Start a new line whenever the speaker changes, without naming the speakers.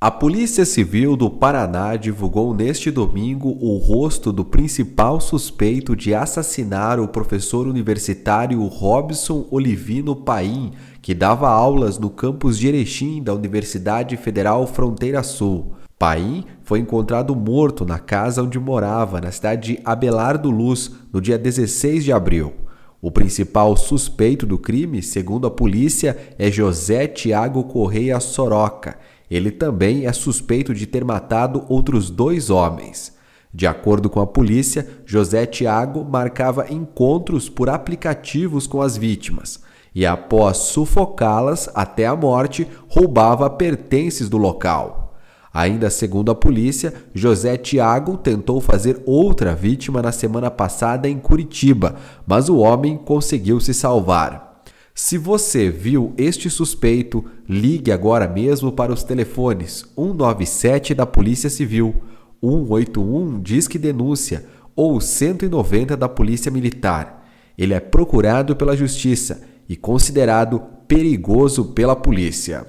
A Polícia Civil do Paraná divulgou neste domingo o rosto do principal suspeito de assassinar o professor universitário Robson Olivino Paim, que dava aulas no campus de Erechim da Universidade Federal Fronteira Sul. Paim foi encontrado morto na casa onde morava, na cidade de Abelardo Luz, no dia 16 de abril. O principal suspeito do crime, segundo a polícia, é José Tiago Correia Soroca ele também é suspeito de ter matado outros dois homens. De acordo com a polícia, José Tiago marcava encontros por aplicativos com as vítimas e, após sufocá-las até a morte, roubava pertences do local. Ainda segundo a polícia, José Tiago tentou fazer outra vítima na semana passada em Curitiba, mas o homem conseguiu se salvar. Se você viu este suspeito, ligue agora mesmo para os telefones 197 da Polícia Civil, 181 Disque Denúncia ou 190 da Polícia Militar. Ele é procurado pela Justiça e considerado perigoso pela polícia.